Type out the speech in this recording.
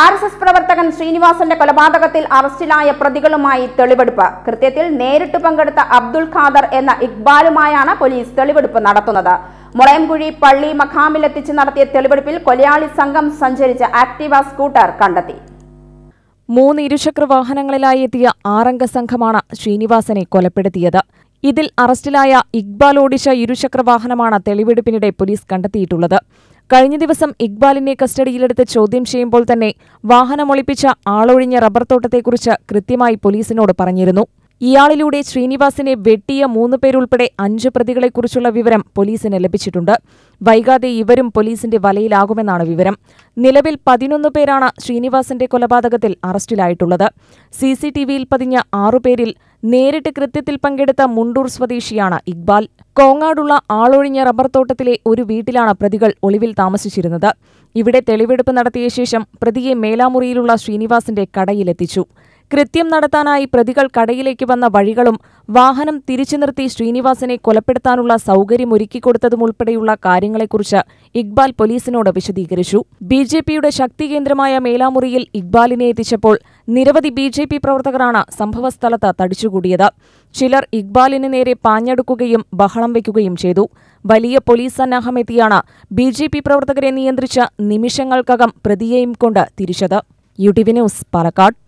R S S പ്രവർത്തകൻ ശ്രീനിവാസന്റെ കൊലപാതകത്തിൽ അറസ്റ്റിലായ പ്രതികളുമായി തെളിവെടുപ്പ് കൃത്യത്തിൽ നേരിട്ട് പങ്കെടുത്ത അബ്ദുൾ ഖാദർ എന്ന ഇക്ബാലുമായാണ് പോലീസ് തെളിവെടുപ്പ് നടത്തുന്നത് മുളയംകുഴി പള്ളി മഖാമിലെത്തിച്ച് നടത്തിയ തെളിവെടുപ്പിൽ കൊലയാളി സംഘം സഞ്ചരിച്ച ആക്ടിവ സ്കൂട്ടർ കണ്ടെത്തി മൂന്ന് ഇരുചക്ര വാഹനങ്ങളിലായി എത്തിയ ആറംഗ സംഘമാണ് ശ്രീനിവാസനെ കൊലപ്പെടുത്തിയത് ഇതിൽ അറസ്റ്റിലായ ഇക്ബാൽ ഓടിച്ച ഇരുചക്ര വാഹനമാണ് തെളിവെടുപ്പിനിടെ പോലീസ് കണ്ടെത്തിയിട്ടുള്ളത് കഴിഞ്ഞ ദിവസം ഇക്ബാലിനെ കസ്റ്റഡിയിലെടുത്ത് ചോദ്യം ചെയ്യുമ്പോൾ തന്നെ വാഹനമൊളിപ്പിച്ച ആളൊഴിഞ്ഞ റബ്ബർ തോട്ടത്തെക്കുറിച്ച് കൃത്യമായി പോലീസിനോട് പറഞ്ഞിരുന്നു ഇയാളിലൂടെ ശ്രീനിവാസിനെ വെട്ടിയ മൂന്ന് പേരുൾപ്പെടെ അഞ്ച് പ്രതികളെക്കുറിച്ചുള്ള വിവരം പോലീസിന് ലഭിച്ചിട്ടുണ്ട് വൈകാതെ ഇവരും പോലീസിന്റെ വലയിലാകുമെന്നാണ് വിവരം നിലവിൽ പതിനൊന്ന് പേരാണ് ശ്രീനിവാസന്റെ കൊലപാതകത്തിൽ അറസ്റ്റിലായിട്ടുള്ളത് സി സി ടി വിയിൽ പതിഞ്ഞ ആറുപേരിൽ നേരിട്ട് കൃത്യത്തിൽ പങ്കെടുത്ത മുണ്ടൂർ സ്വദേശിയാണ് ഇക്ബാൽ കോങ്ങാടുള്ള ആളൊഴിഞ്ഞ റബ്ബർ തോട്ടത്തിലെ ഒരു വീട്ടിലാണ് പ്രതികൾ ഒളിവിൽ താമസിച്ചിരുന്നത് ഇവിടെ തെളിവെടുപ്പ് നടത്തിയ ശേഷം പ്രതിയെ മേലാമുറിയിലുള്ള ശ്രീനിവാസിന്റെ കടയിലെത്തിച്ചു കൃത്യം നടത്താനായി പ്രതികൾ കടയിലേക്ക് വന്ന വഴികളും വാഹനം തിരിച്ചു നിർത്തി ശ്രീനിവാസനെ കൊലപ്പെടുത്താനുള്ള ഒരുക്കിക്കൊടുത്തതുമുൾപ്പെടെയുള്ള കാര്യങ്ങൾ കാര്യങ്ങളെക്കുറിച്ച് ഇക്ബാൽ പോലീസിനോട് വിശദീകരിച്ചു ബി ജെ പിയുടെ ശക്തി കേന്ദ്രമായ മേലാമുറിയിൽ ഇക്ബാലിനെ എത്തിച്ചപ്പോൾ നിരവധി ബി ജെ പി പ്രവർത്തകരാണ് സംഭവസ്ഥലത്ത് തടിച്ചുകൂടിയത് ചിലർ ഇക്ബാലിന് നേരെ പാഞ്ഞെടുക്കുകയും ബഹളം വയ്ക്കുകയും ചെയ്തു വലിയ പോലീസ് സന്നാഹമെത്തിയാണ് ബി ജെ പി പ്രവർത്തകരെ നിയന്ത്രിച്ച നിമിഷങ്ങൾക്കകം പ്രതിയെയും കൊണ്ട് തിരിച്ചത് U T V news Palakkad